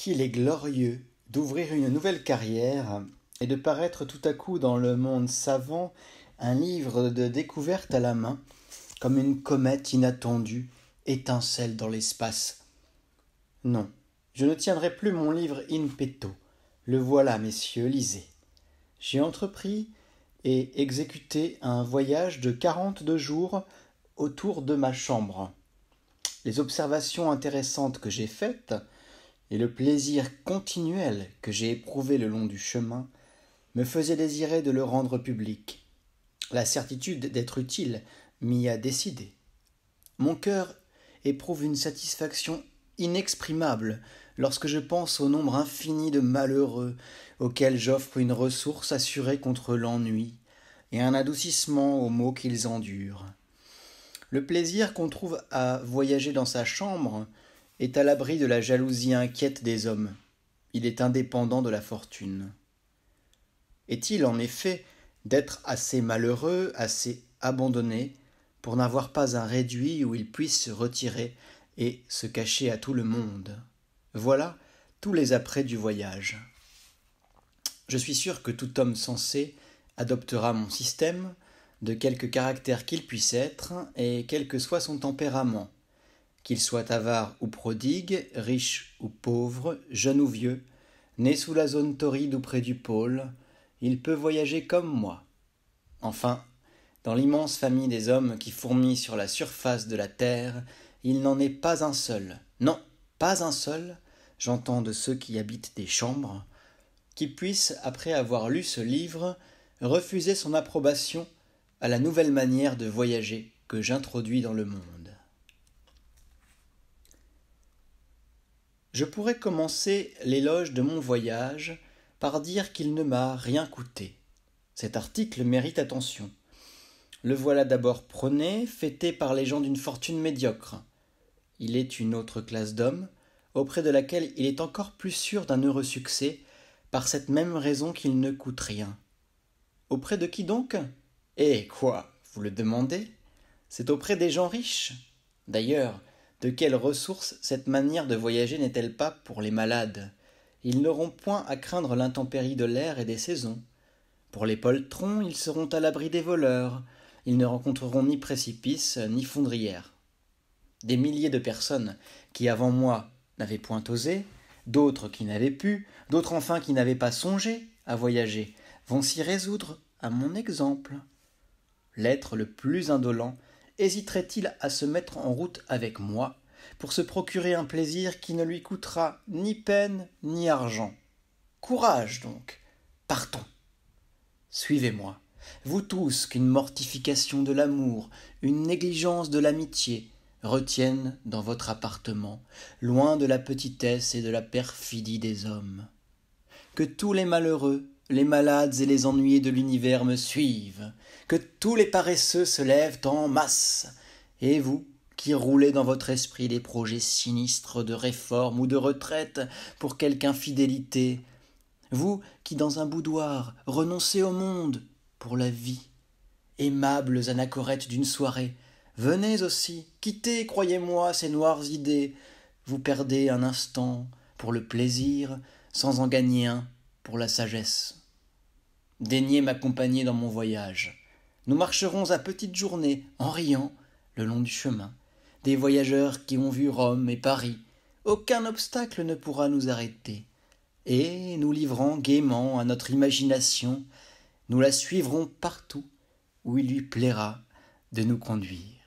qu'il est glorieux d'ouvrir une nouvelle carrière et de paraître tout à coup dans le monde savant un livre de découverte à la main, comme une comète inattendue étincelle dans l'espace. Non, je ne tiendrai plus mon livre in petto. Le voilà, messieurs, lisez. J'ai entrepris et exécuté un voyage de quarante-deux jours autour de ma chambre. Les observations intéressantes que j'ai faites et le plaisir continuel que j'ai éprouvé le long du chemin me faisait désirer de le rendre public. La certitude d'être utile m'y a décidé. Mon cœur éprouve une satisfaction inexprimable lorsque je pense au nombre infini de malheureux auxquels j'offre une ressource assurée contre l'ennui et un adoucissement aux maux qu'ils endurent. Le plaisir qu'on trouve à voyager dans sa chambre, est à l'abri de la jalousie inquiète des hommes. Il est indépendant de la fortune. Est-il en effet d'être assez malheureux, assez abandonné, pour n'avoir pas un réduit où il puisse se retirer et se cacher à tout le monde Voilà tous les apprêts du voyage. Je suis sûr que tout homme sensé adoptera mon système, de quelque caractère qu'il puisse être, et quel que soit son tempérament qu'il soit avare ou prodigue, riche ou pauvre, jeune ou vieux, né sous la zone torride ou près du pôle, il peut voyager comme moi. Enfin, dans l'immense famille des hommes qui fourmillent sur la surface de la terre, il n'en est pas un seul, non, pas un seul, j'entends de ceux qui habitent des chambres, qui puisse, après avoir lu ce livre, refuser son approbation à la nouvelle manière de voyager que j'introduis dans le monde. Je pourrais commencer l'éloge de mon voyage par dire qu'il ne m'a rien coûté. Cet article mérite attention. Le voilà d'abord prôné, fêté par les gens d'une fortune médiocre. Il est une autre classe d'hommes, auprès de laquelle il est encore plus sûr d'un heureux succès, par cette même raison qu'il ne coûte rien. Auprès de qui donc Eh quoi Vous le demandez C'est auprès des gens riches. D'ailleurs, de quelles ressources cette manière de voyager n'est-elle pas pour les malades Ils n'auront point à craindre l'intempérie de l'air et des saisons. Pour les poltrons, ils seront à l'abri des voleurs. Ils ne rencontreront ni précipices, ni fondrières. Des milliers de personnes qui, avant moi, n'avaient point osé, d'autres qui n'avaient pu, d'autres enfin qui n'avaient pas songé à voyager, vont s'y résoudre à mon exemple. L'être le plus indolent hésiterait-il à se mettre en route avec moi pour se procurer un plaisir qui ne lui coûtera ni peine ni argent Courage donc, partons. Suivez-moi, vous tous qu'une mortification de l'amour, une négligence de l'amitié, retiennent dans votre appartement, loin de la petitesse et de la perfidie des hommes. Que tous les malheureux, les malades et les ennuyés de l'univers me suivent, que tous les paresseux se lèvent en masse, et vous, qui roulez dans votre esprit des projets sinistres de réforme ou de retraite pour quelque infidélité, vous qui dans un boudoir renoncez au monde pour la vie, aimables anachorètes d'une soirée, venez aussi, quittez, croyez-moi, ces noires idées, vous perdez un instant pour le plaisir sans en gagner un pour la sagesse. Daignez m'accompagner dans mon voyage. Nous marcherons à petites journées, en riant, le long du chemin. Des voyageurs qui ont vu Rome et Paris. Aucun obstacle ne pourra nous arrêter. Et, nous livrant gaiement à notre imagination, nous la suivrons partout où il lui plaira de nous conduire.